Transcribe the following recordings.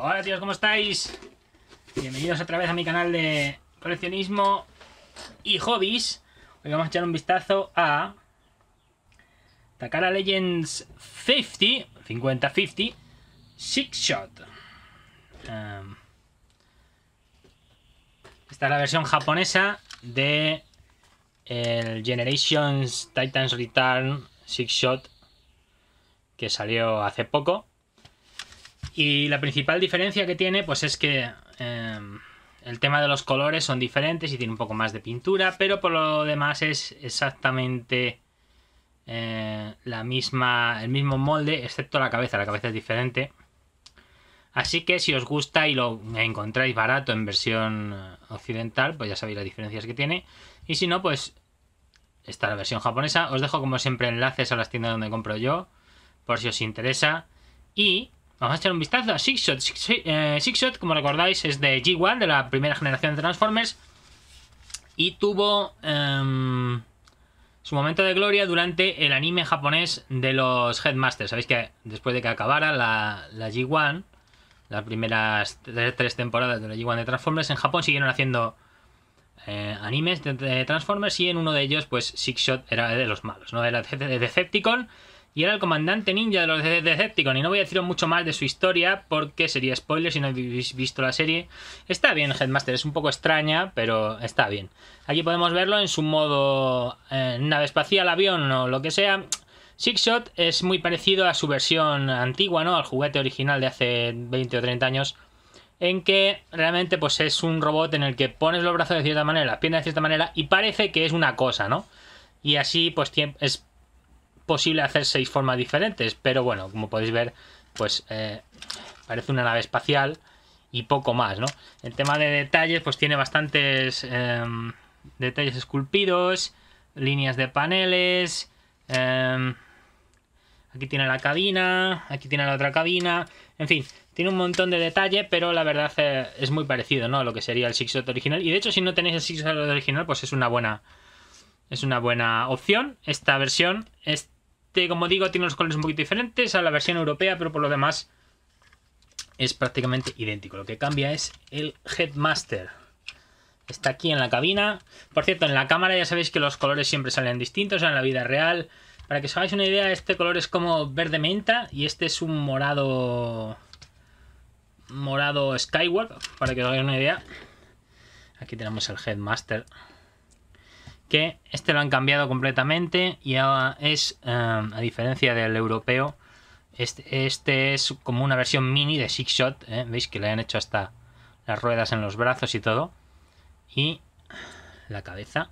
Hola tíos, ¿cómo estáis? Bienvenidos otra vez a mi canal de coleccionismo y hobbies. Hoy vamos a echar un vistazo a Takara Legends 50, 50, 50, Six Shot. Em, esta es la versión japonesa de el Generations Titans Return Six Shot que salió hace poco. Y la principal diferencia que tiene, pues es que em, el tema de los colores son diferentes y tiene un poco más de pintura, pero por lo demás es exactamente eh, la misma, el mismo molde, excepto la cabeza. La cabeza es diferente. Así que si os gusta y lo encontráis barato en versión occidental, pues ya sabéis las diferencias que tiene. Y si no, pues está la versión japonesa. Os dejo como siempre enlaces a las tiendas donde compro yo, por si os interesa. Y Vamos a echar un vistazo a Sixshot. Sixshot, eh, como recordáis, es de G1, de la primera generación de Transformers. Y tuvo em, su momento de gloria durante el anime japonés de los Headmasters. Sabéis que después de que acabara la, G1, las primeras tres, temporadas de la G1 de Transformers en Japón siguieron haciendo eh, animes de, Transformers y en uno de ellos, pues Sixshot era de los malos, ¿no? Era de Decepticon y era el comandante ninja de los Decepticon. Y no voy a deciros mucho más de su historia porque sería spoiler si no habéis visto la serie. Está bien, Headmaster, es un poco extraña, pero está bien. Aquí podemos verlo en su modo eh, nave espacial, avión o lo que sea. Sixshot es muy parecido a su versión antigua, ¿no? Al juguete original de hace 20 o 30 años en que realmente pues es un robot en el que pones los brazos de cierta manera, las piernas de cierta manera y parece que es una cosa, ¿no? Y así pues es posible hacer seis formas diferentes, pero bueno, como podéis ver, pues eh, parece una nave espacial y poco más, ¿no? El tema de detalles, pues tiene bastantes em, detalles esculpidos, líneas de paneles, em, aquí tiene la cabina, aquí tiene la otra cabina, en fin, tiene un montón de detalle, pero la verdad eh, es muy parecido, ¿no? A lo que sería el Sixot original, y de hecho si no tenéis el Sixot original, pues es una buena... Es una buena opción. Esta versión, es este, como digo, tiene los colores un poquito diferentes a la versión europea, pero por lo demás es prácticamente idéntico. Lo que cambia es el Headmaster. Está aquí en la cabina. Por cierto, en la cámara ya sabéis que los colores siempre salen distintos en la vida real. Para que os hagáis una idea, este color es como verde menta y este es un morado... Morado Skyward, para que os hagáis una idea. Aquí tenemos el Headmaster que este lo han cambiado completamente y ahora es, em, a diferencia del europeo, este, este, es como una versión mini de Six Shot, ¿eh? veis que le han hecho hasta las ruedas en los brazos y todo, y la cabeza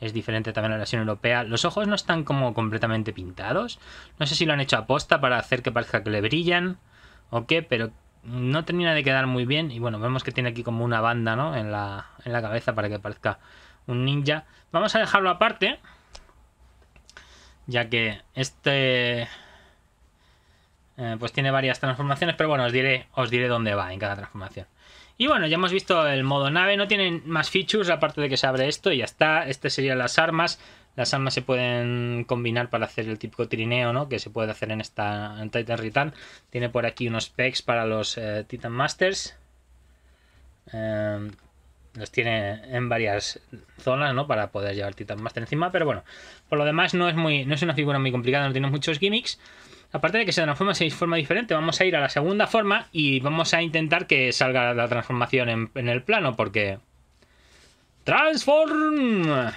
es diferente también a la versión europea. Los ojos no están como completamente pintados, no sé si lo han hecho a posta para hacer que parezca que le brillan o qué, pero no termina de quedar muy bien y bueno, vemos que tiene aquí como una banda ¿no? en, la, en la cabeza para que parezca un ninja. Vamos a dejarlo aparte, ya que este... Eh, pues tiene varias transformaciones, pero bueno, os diré, os diré dónde va en cada transformación. Y bueno, ya hemos visto el modo nave, no tienen más features aparte de que se abre esto y ya está. Este sería las armas. Las armas se pueden combinar para hacer el típico trineo, ¿no? Que se puede hacer en esta Titan Return. Tiene por aquí unos specs para los eh, Titan Masters. Eh, los tiene en varias zonas, ¿no? Para poder llevar Titan Master encima, pero bueno, por lo demás no es muy no es una figura muy complicada, no tiene muchos gimmicks. Aparte de que se transforma seis forma diferente, vamos a ir a la segunda forma y vamos a intentar que salga la transformación en, en el plano, porque... ¡Transform!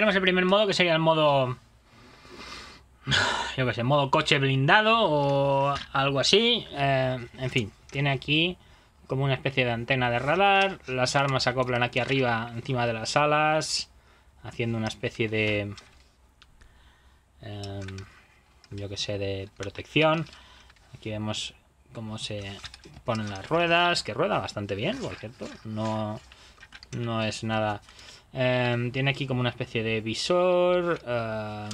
tenemos el primer modo que sería el modo... Yo que sé, modo coche blindado o algo así. Eh, en fin, tiene aquí como una especie de antena de radar. Las armas se acoplan aquí arriba, encima de las alas, haciendo una especie de... Em, yo que sé, de protección. Aquí vemos cómo se ponen las ruedas, que rueda bastante bien, por cierto. No, no es nada... Em, tiene aquí como una especie de visor. Eh,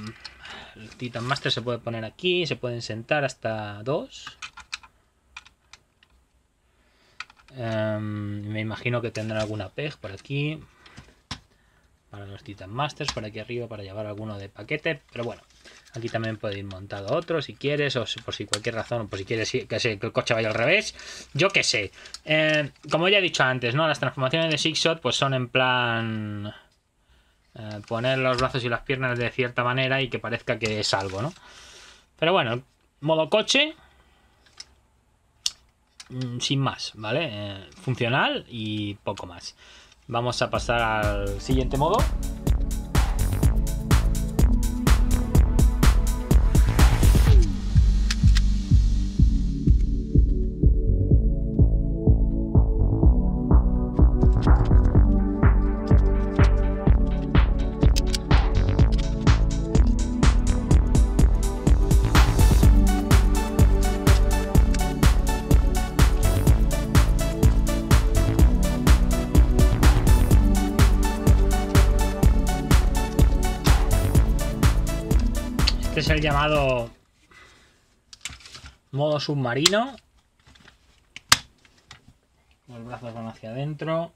el Titan Master se puede poner aquí. Se pueden sentar hasta dos. Em, me imagino que tendrán alguna PEG por aquí. Para los Titan Masters, por aquí arriba, para llevar alguno de paquete. Pero bueno, Aquí también podéis montar montado otro si quieres, o por si cualquier razón, por si quieres que, el coche vaya al revés. Yo qué sé. Eh, como ya he dicho antes, ¿no? Las transformaciones de Sixshot pues son en plan... Eh, poner los brazos y las piernas de cierta manera y que parezca que es algo, ¿no? Pero bueno, modo coche, mm, sin más, ¿vale? Eh, funcional y poco más. Vamos a pasar al siguiente modo. llamado modo submarino. Los brazos van hacia adentro.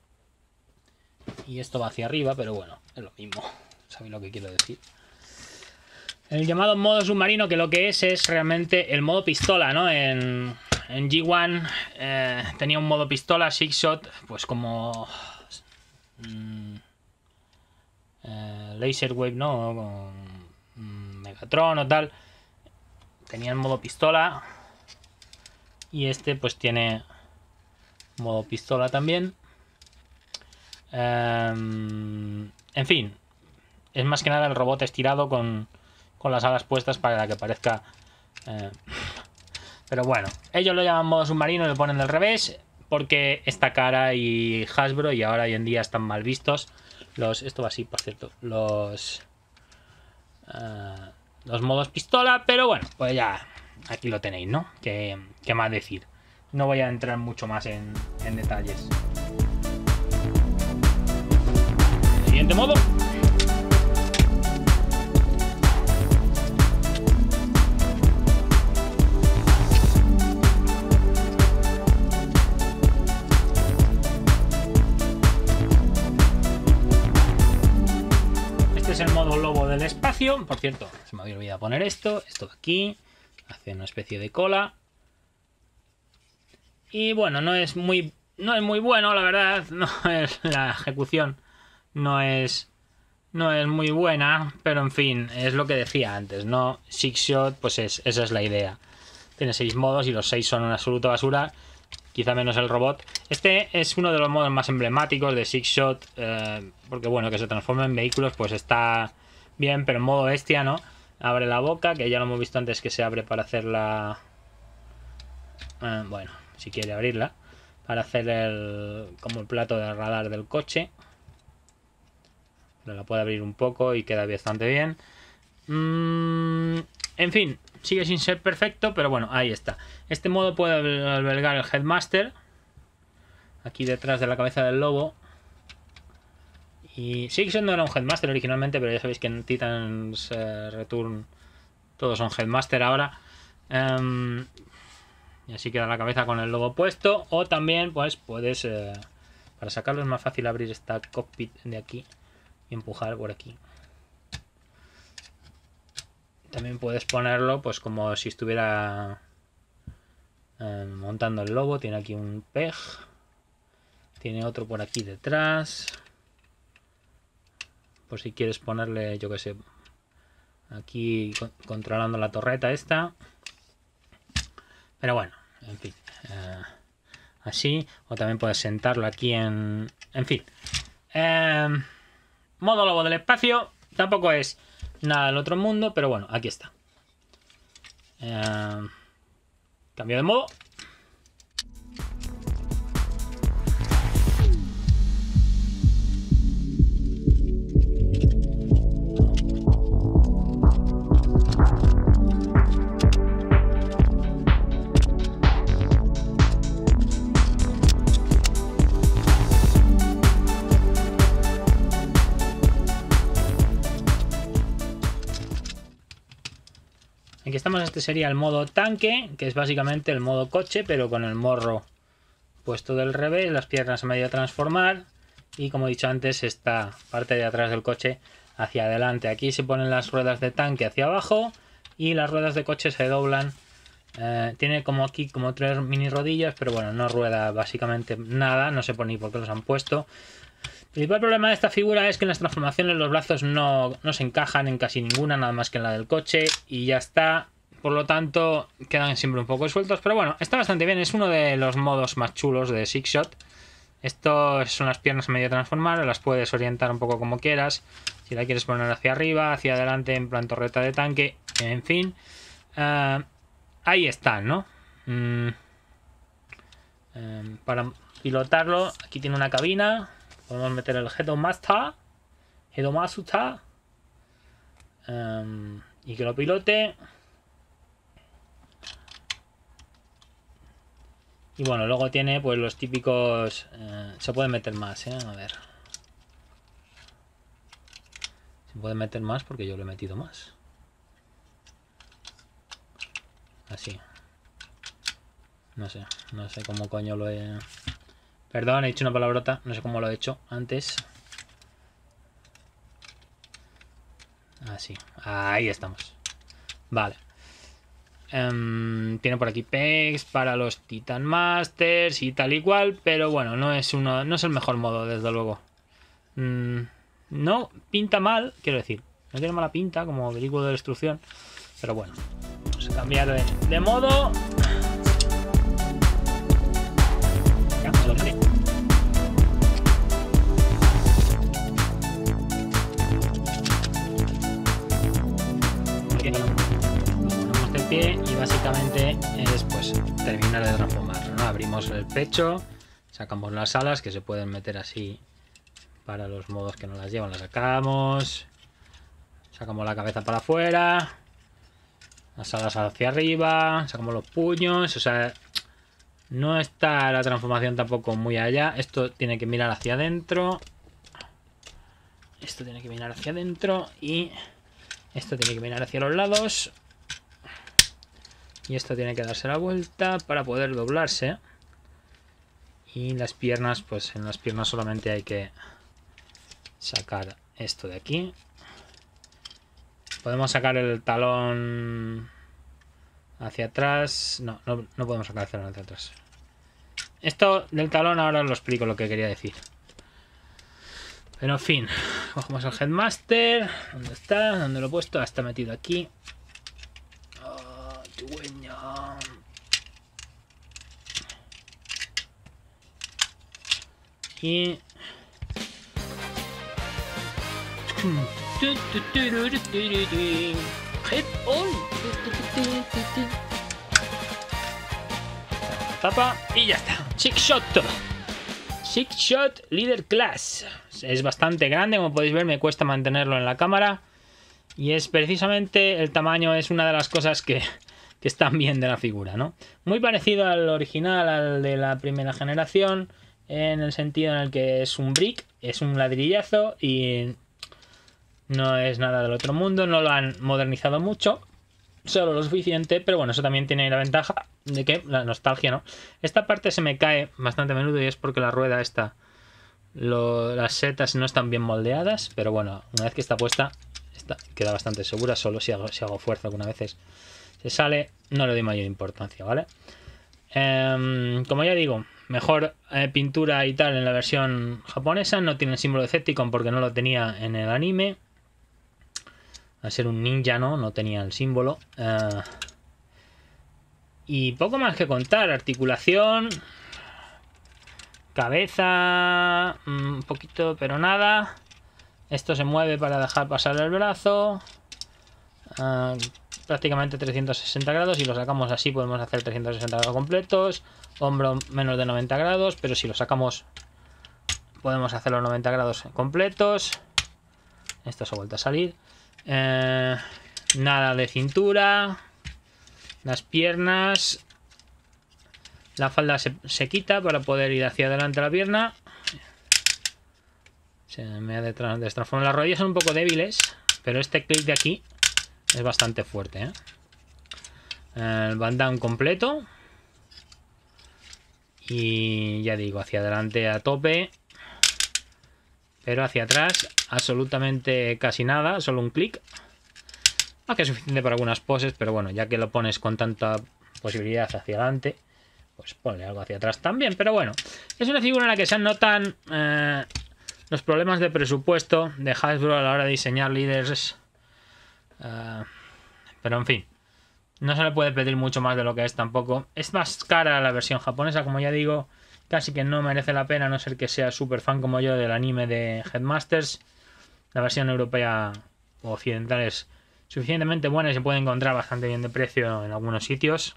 Y esto va hacia arriba, pero bueno, es lo mismo. ¿Sabéis lo que quiero decir? El llamado modo submarino, que lo que es es realmente el modo pistola, ¿no? En, en G1 eh, tenía un modo pistola, six shot, pues como... Mm, eh, laser wave, ¿no? Con, Tron o tal. Tenía modo pistola. Y este pues tiene modo pistola también. Em, en fin, es más que nada el robot estirado con, las alas puestas para que parezca... Eh, pero bueno, ellos lo llaman modo submarino, y lo ponen del revés, porque esta cara y Hasbro y ahora hoy en día están mal vistos. Los, esto va así, por cierto. Los... Eh, los modos pistola, pero bueno, pues ya aquí lo tenéis, ¿no? ¿Qué, más decir? No voy a entrar mucho más en detalles. Siguiente modo. Por cierto, se me había olvidado poner esto, esto de aquí, hace una especie de cola. Y bueno, no es muy, no es muy bueno, la verdad, no es, la ejecución no es, no es muy buena, pero en fin, es lo que decía antes, ¿no? Six Shot, pues esa es la idea. Tiene seis modos y los seis son una absoluta basura quizá menos el robot. Este es uno de los modos más emblemáticos de Six Shot, eh, porque bueno, que se transforma en vehículos, pues está Bien, pero en modo bestia, ¿no? Abre la boca, que ya lo hemos visto antes que se abre para hacer la... Eh, bueno, si quiere abrirla. Para hacer el... como el plato de radar del coche. Pero la puede abrir un poco y queda bastante bien. Mm, en fin, sigue sin ser perfecto, pero bueno, ahí está. Este modo puede albergar el Headmaster. Aquí detrás de la cabeza del lobo. Y sigue siendo era un Headmaster originalmente, pero ya sabéis que en Titans eh, Return todos son Headmaster ahora. Em, y así queda la cabeza con el logo puesto. O también, pues puedes. Eh, para sacarlo es más fácil abrir esta cockpit de aquí y empujar por aquí. También puedes ponerlo, pues como si estuviera em, montando el logo. Tiene aquí un peg. Tiene otro por aquí detrás por si quieres ponerle, yo que sé, aquí controlando la torreta esta. Pero bueno, en fin. Eh, así. O también puedes sentarlo aquí en... En fin. Em, modo lobo del espacio. Tampoco es nada del otro mundo, pero bueno, aquí está. Em, cambio de modo. Este sería el modo tanque, que es básicamente el modo coche, pero con el morro puesto del revés, las piernas a medio transformar y como he dicho antes, esta parte de atrás del coche hacia adelante. Aquí se ponen las ruedas de tanque hacia abajo y las ruedas de coche se doblan. Eh, tiene como aquí como tres mini rodillas, pero bueno, no rueda básicamente nada, no sé por ni por qué los han puesto. El principal problema de esta figura es que en las transformaciones los brazos no, no se encajan en casi ninguna, nada más que en la del coche y ya está. Por lo tanto, quedan siempre un poco sueltos. Pero bueno, está bastante bien. Es uno de los modos más chulos de Six Shot. Esto son las piernas medio transformadas, las puedes orientar un poco como quieras. Si la quieres poner hacia arriba, hacia adelante, en plan torreta de tanque, en fin. Eh, ahí están, ¿no? Mm. Eh, para pilotarlo, aquí tiene una cabina. Podemos meter el Head of Master. Eh, y que lo pilote. Y bueno, luego tiene pues los típicos... Eh, se puede meter más, ¿eh? A ver. Se puede meter más porque yo lo he metido más. Así. No sé, no sé cómo coño lo he... Perdón, he dicho una palabrota, no sé cómo lo he hecho antes. Así, ahí estamos. Vale. Em, tiene por aquí pegs para los Titan Masters y tal y cual, pero bueno, no es, uno, no es el mejor modo, desde luego. Mm, no pinta mal, quiero decir, no tiene mala pinta como vehículo de destrucción, pero bueno, vamos a cambiar de, de modo. pecho. Sacamos las alas que se pueden meter así para los modos que no las llevan. Las sacamos. Sacamos la cabeza para afuera. Las alas hacia arriba. Sacamos los puños. O sea, no está la transformación tampoco muy allá. Esto tiene que mirar hacia adentro. Esto tiene que mirar hacia adentro. Y esto tiene que mirar hacia los lados. Y esto tiene que darse la vuelta para poder doblarse y las piernas pues en las piernas solamente hay que sacar esto de aquí podemos sacar el talón hacia atrás no, no, podemos sacar el talón hacia atrás esto del talón ahora lo explico lo que quería decir pero en fin cogemos el headmaster ¿dónde está? ¿dónde lo he puesto? Ah, está metido aquí aquí. y ya está. Six shot. Six shot leader class. Es bastante grande, como podéis ver, me cuesta mantenerlo en la cámara. Y es precisamente el tamaño, es una de las cosas que, que están bien de la figura, ¿no? Muy parecido al original, al de la primera generación en el sentido en el que es un brick, es un ladrillazo y no es nada del otro mundo, no lo han modernizado mucho, solo lo suficiente, pero bueno, eso también tiene la ventaja de que la nostalgia, ¿no? Esta parte se me cae bastante a menudo y es porque la rueda está, las setas no están bien moldeadas, pero bueno, una vez que está puesta, queda bastante segura, solo si hago, si hago fuerza algunas veces se sale, no le doy mayor importancia, ¿vale? Em, como ya digo, mejor eh, pintura y tal en la versión japonesa. No tiene el símbolo de Decepticon porque no lo tenía en el anime. Al ser un ninja, ¿no? No tenía el símbolo. Eh, y poco más que contar. Articulación. Cabeza. Mm, un poquito, pero nada. Esto se mueve para dejar pasar el brazo prácticamente 360 grados y lo sacamos así podemos hacer 360 grados completos, hombro menos de 90 grados, pero si lo sacamos podemos hacer los 90 grados completos. Esto se ha vuelto a salir. Eh, nada de cintura. Las piernas. La falda se, quita para poder ir hacia adelante la pierna. Se me ha detrás de transformar. Las rodillas son un poco débiles, pero este clic de aquí es bastante fuerte, ¿eh? El down completo. Y ya digo, hacia adelante a tope. Pero hacia atrás absolutamente casi nada, solo un clic. Aunque ah, es suficiente para algunas poses, pero bueno, ya que lo pones con tanta posibilidad hacia adelante, pues pone algo hacia atrás también. Pero bueno, es una figura en la que se anotan. Eh, los problemas de presupuesto de Hasbro a la hora de diseñar líderes Ah, pero en fin, no se le puede pedir mucho más de lo que es tampoco. Es más cara la versión japonesa, como ya digo. Casi que no merece la pena, a no ser que sea súper fan como yo del anime de Headmasters. La versión europea o occidental es suficientemente buena y se puede encontrar bastante bien de precio en algunos sitios.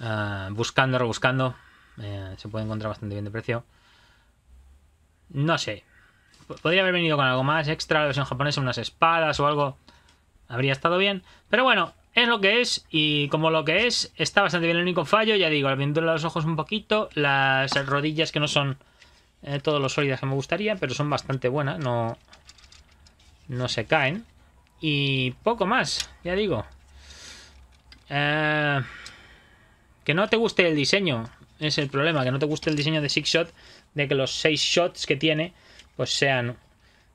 Ah, buscando, rebuscando, eh, se puede encontrar bastante bien de precio. No sé, Podría haber venido con algo más extra, la versión japonesa, unas espadas o algo. Habría estado bien. Pero bueno, es lo que es y como lo que es, está bastante bien. El único fallo, ya digo, la pintura los ojos un poquito, las rodillas que no son eh, todos los sólidas que me gustaría, pero son bastante buenas, no, no se caen. Y poco más, ya digo. Eh, que no te guste el diseño, es el problema, que no te guste el diseño de Six Shot, de que los seis shots que tiene pues sean,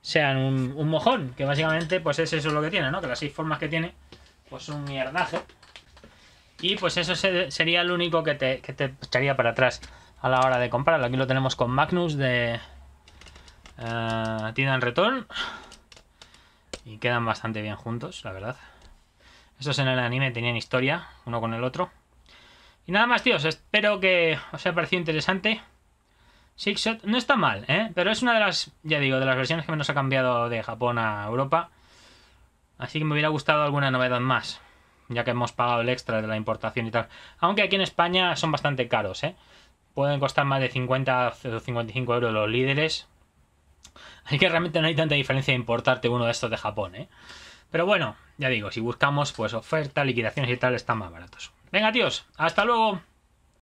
sean un, mojón, que básicamente pues es eso lo que tiene, ¿no? Que las seis formas que tiene, pues un mierdaje. Y pues eso sería el único que te, que echaría para atrás a la hora de comprarlo. Aquí lo tenemos con Magnus de uh, Return. Y quedan bastante bien juntos, la verdad. esos en el anime tenían historia, uno con el otro. Y nada más, tíos. Espero que os haya parecido interesante. Shot no está mal, ¿eh? Pero es una de las, ya digo, de las versiones que menos ha cambiado de Japón a Europa. Así que me hubiera gustado alguna novedad más, ya que hemos pagado el extra de la importación y tal. Aunque aquí en España son bastante caros, ¿eh? Pueden costar más de 50 o 55 euros los líderes. Así que realmente no hay tanta diferencia de importarte uno de estos de Japón, ¿eh? Pero bueno, ya digo, si buscamos pues oferta, liquidaciones y tal, están más baratos. Venga, tíos, hasta luego.